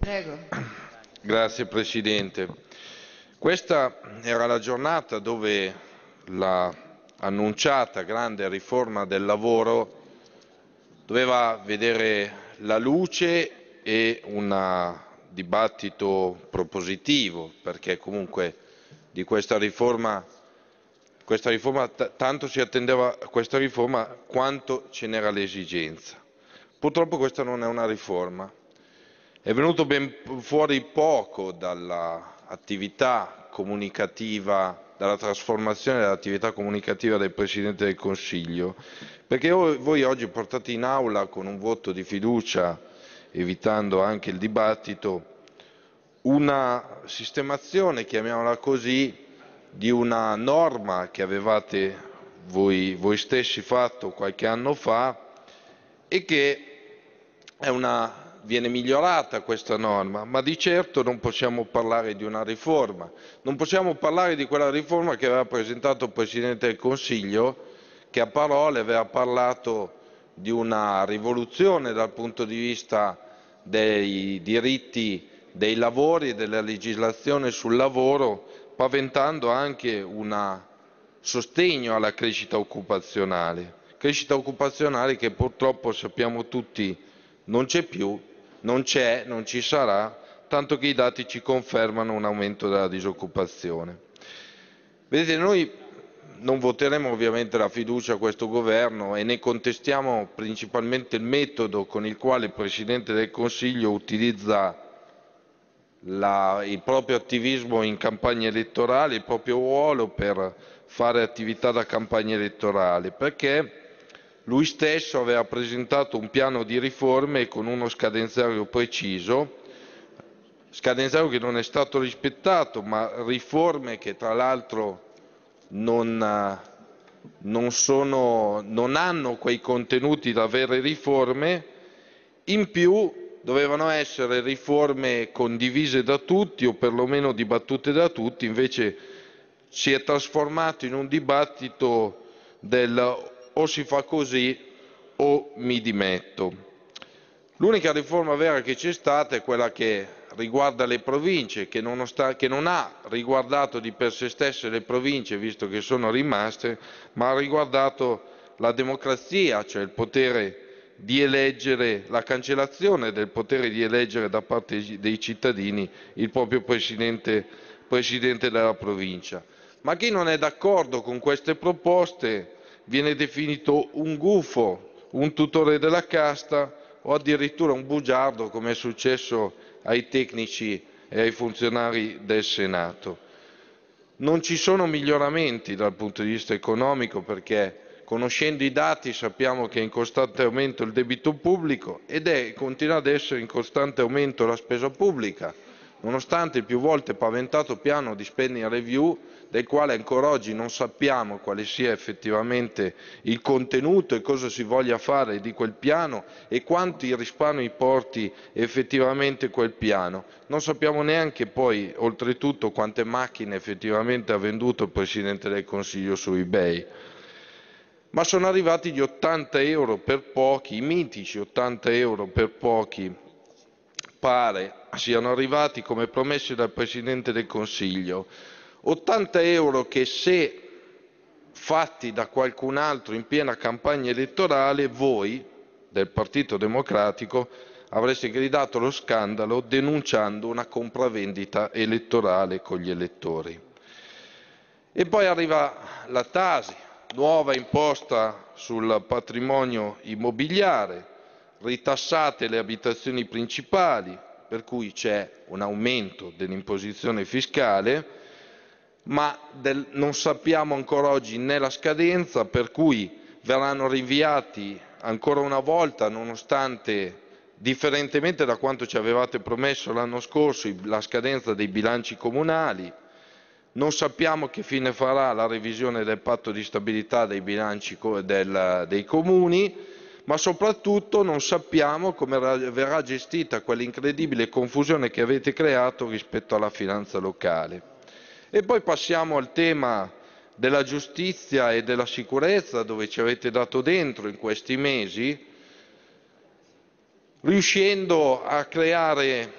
signor presidente onorevoli colleghi questa era la giornata dove l'annunciata grande riforma del lavoro doveva vedere la luce e un dibattito propositivo perché comunque di questa riforma tanto si attendeva questa riforma quanto ce n'era l'esigenza. purtroppo questa non è una riforma è venuto ben fuori poco dall'attività comunicativa dalla trasformazione dell'attività comunicativa del Presidente del Consiglio, perché voi oggi portate in aula con un voto di fiducia, evitando anche il dibattito, una sistemazione, chiamiamola così, di una norma che avevate voi, voi stessi fatto qualche anno fa e che è una viene migliorata questa norma, ma di certo non possiamo parlare di una riforma. Non possiamo parlare di quella riforma che aveva presentato il Presidente del Consiglio, che a parole aveva parlato di una rivoluzione dal punto di vista dei diritti dei lavori e della legislazione sul lavoro, paventando anche un sostegno alla crescita occupazionale. Crescita occupazionale che purtroppo sappiamo tutti non c'è più non c'è, non ci sarà, tanto che i dati ci confermano un aumento della disoccupazione. Vedete, noi non voteremo ovviamente la fiducia a questo governo e ne contestiamo principalmente il metodo con il quale il Presidente del Consiglio utilizza la, il proprio attivismo in campagna elettorale, il proprio ruolo per fare attività da campagna elettorale, perché lui stesso aveva presentato un piano di riforme con uno scadenzario preciso, scadenzario che non è stato rispettato, ma riforme che tra l'altro non, non, non hanno quei contenuti da vere riforme, in più dovevano essere riforme condivise da tutti o perlomeno dibattute da tutti, invece si è trasformato in un dibattito del o si fa così o mi dimetto. L'unica riforma vera che c'è stata è quella che riguarda le province, che non, sta, che non, ha riguardato di per sé stesse le province, visto che sono rimaste, ma ha riguardato la democrazia, cioè il potere di eleggere, la cancellazione del potere di eleggere da parte dei cittadini il proprio presidente, presidente della provincia. Ma chi non è d'accordo con queste proposte viene definito un gufo, un tutore della casta o addirittura un bugiardo, come è successo ai tecnici e ai funzionari del Senato. Non ci sono miglioramenti dal punto di vista economico perché conoscendo i dati sappiamo che è in costante aumento il debito pubblico ed è, continua ad essere in costante aumento la spesa pubblica nonostante il più volte paventato piano di spending review, del quale ancora oggi non sappiamo quale sia effettivamente il contenuto e cosa si voglia fare di quel piano e quanti risparmi porti effettivamente quel piano. Non sappiamo neanche poi, oltretutto, quante macchine effettivamente ha venduto il Presidente del Consiglio su eBay ma sono arrivati gli 80 euro per pochi, i mitici 80 euro per pochi pare siano arrivati come promessi dal Presidente del Consiglio. 80 euro che se fatti da qualcun altro in piena campagna elettorale, voi del Partito Democratico avreste gridato lo scandalo denunciando una compravendita elettorale con gli elettori. E poi arriva la Tasi, nuova imposta sul patrimonio immobiliare, ritassate le abitazioni principali, per cui c'è un aumento dell'imposizione fiscale, ma del, non sappiamo ancora oggi né la scadenza, per cui verranno rinviati ancora una volta, nonostante differentemente da quanto ci avevate promesso l'anno scorso, la scadenza dei bilanci comunali. Non sappiamo che fine farà la revisione del patto di stabilità dei bilanci dei comuni ma soprattutto non sappiamo come verrà gestita quell'incredibile confusione che avete creato rispetto alla finanza locale. E poi passiamo al tema della giustizia e della sicurezza dove ci avete dato dentro in questi mesi, riuscendo a creare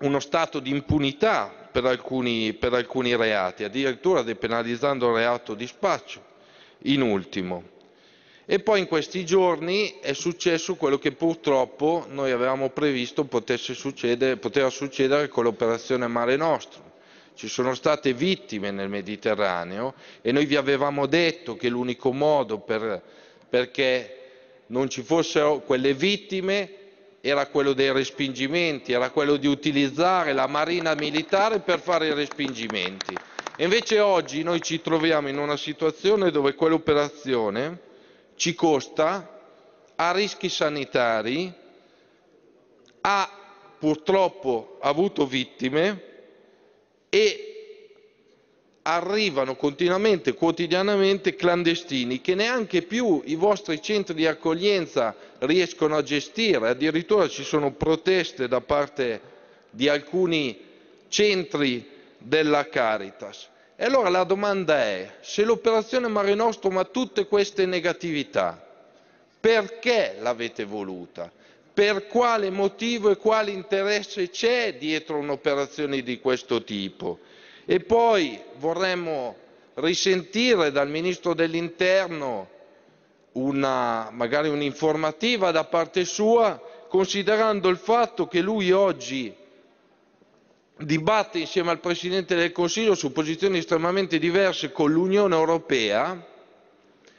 uno stato di impunità per alcuni, per alcuni reati, addirittura depenalizzando il reato di spaccio. In ultimo, e poi in questi giorni è successo quello che purtroppo noi avevamo previsto potesse succedere, poteva succedere con l'operazione Mare Nostrum. Ci sono state vittime nel Mediterraneo e noi vi avevamo detto che l'unico modo per, perché non ci fossero quelle vittime era quello dei respingimenti, era quello di utilizzare la marina militare per fare i respingimenti. E invece oggi noi ci troviamo in una situazione dove quell'operazione ci costa, ha rischi sanitari, ha purtroppo avuto vittime e arrivano continuamente, quotidianamente clandestini che neanche più i vostri centri di accoglienza riescono a gestire, addirittura ci sono proteste da parte di alcuni centri della Caritas. E allora la domanda è, se l'operazione Mare Nostrum ha tutte queste negatività, perché l'avete voluta? Per quale motivo e quale interesse c'è dietro un'operazione di questo tipo? E poi vorremmo risentire dal Ministro dell'Interno una, magari un'informativa da parte sua, considerando il fatto che lui oggi dibatte insieme al Presidente del Consiglio su posizioni estremamente diverse con l'Unione Europea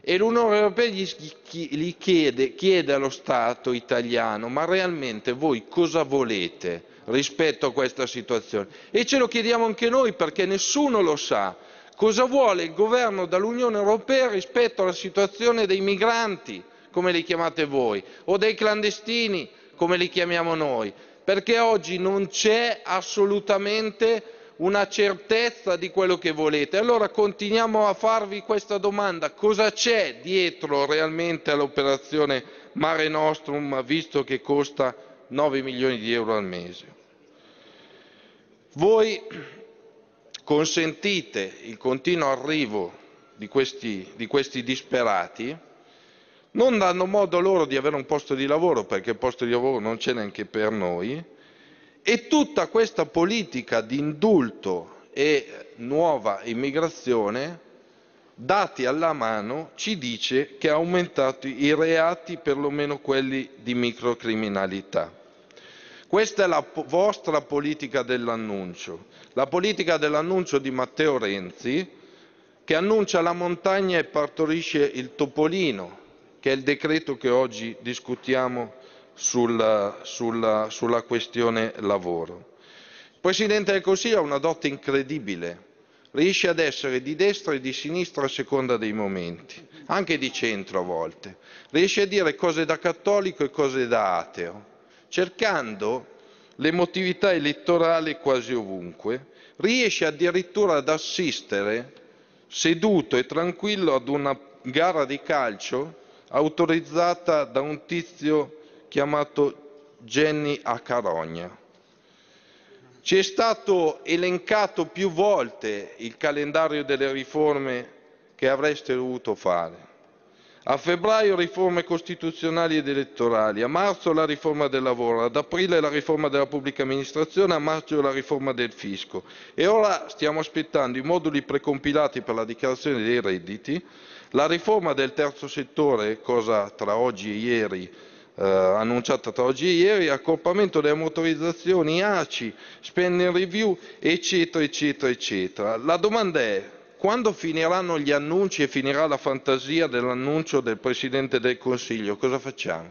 e l'Unione Europea gli, gli chiede, chiede allo Stato italiano ma realmente voi cosa volete rispetto a questa situazione? E ce lo chiediamo anche noi perché nessuno lo sa. Cosa vuole il governo dall'Unione Europea rispetto alla situazione dei migranti, come li chiamate voi, o dei clandestini, come li chiamiamo noi? perché oggi non c'è assolutamente una certezza di quello che volete. Allora continuiamo a farvi questa domanda, cosa c'è dietro realmente all'operazione Mare Nostrum, visto che costa 9 milioni di euro al mese? Voi consentite il continuo arrivo di questi, di questi disperati non danno modo loro di avere un posto di lavoro perché il posto di lavoro non c'è neanche per noi e tutta questa politica di indulto e nuova immigrazione dati alla mano ci dice che ha aumentato i reati perlomeno quelli di microcriminalità. Questa è la vostra politica dell'annuncio, la politica dell'annuncio di Matteo Renzi che annuncia la montagna e partorisce il topolino, che è il decreto che oggi discutiamo sulla, sulla, sulla questione lavoro. Il Presidente del Consiglio ha una dote incredibile, riesce ad essere di destra e di sinistra a seconda dei momenti, anche di centro a volte, riesce a dire cose da cattolico e cose da ateo, cercando l'emotività elettorale quasi ovunque, riesce addirittura ad assistere seduto e tranquillo ad una gara di calcio autorizzata da un tizio chiamato Jenny a Carogna. Ci è stato elencato più volte il calendario delle riforme che avreste dovuto fare. A febbraio riforme costituzionali ed elettorali, a marzo la riforma del lavoro, ad aprile la riforma della pubblica amministrazione, a maggio la riforma del fisco e ora stiamo aspettando i moduli precompilati per la dichiarazione dei redditi la riforma del terzo settore, cosa tra oggi e ieri, eh, annunciata tra oggi e ieri, accorpamento delle motorizzazioni, ACI, spending review, eccetera, eccetera, eccetera. La domanda è, quando finiranno gli annunci e finirà la fantasia dell'annuncio del Presidente del Consiglio, cosa facciamo?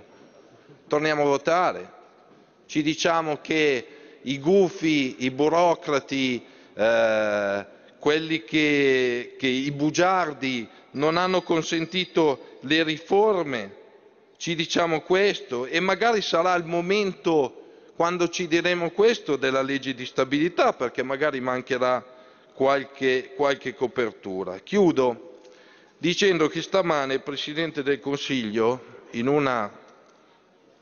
Torniamo a votare? Ci diciamo che i gufi, i burocrati, eh, quelli che, che i bugiardi non hanno consentito le riforme, ci diciamo questo e magari sarà il momento quando ci diremo questo della legge di stabilità perché magari mancherà qualche, qualche copertura. Chiudo dicendo che stamane il Presidente del Consiglio in, una,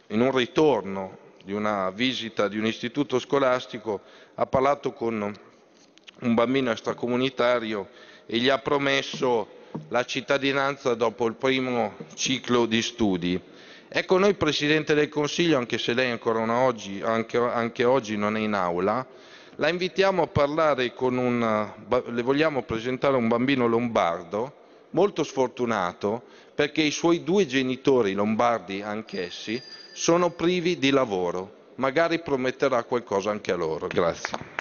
in un ritorno di una visita di un istituto scolastico ha parlato con un bambino extracomunitario e gli ha promesso la cittadinanza dopo il primo ciclo di studi. Ecco, noi Presidente del Consiglio, anche se lei ancora oggi, anche, anche oggi non è in aula, la invitiamo a parlare con un... le vogliamo presentare un bambino lombardo, molto sfortunato, perché i suoi due genitori lombardi anch'essi sono privi di lavoro. Magari prometterà qualcosa anche a loro. Grazie.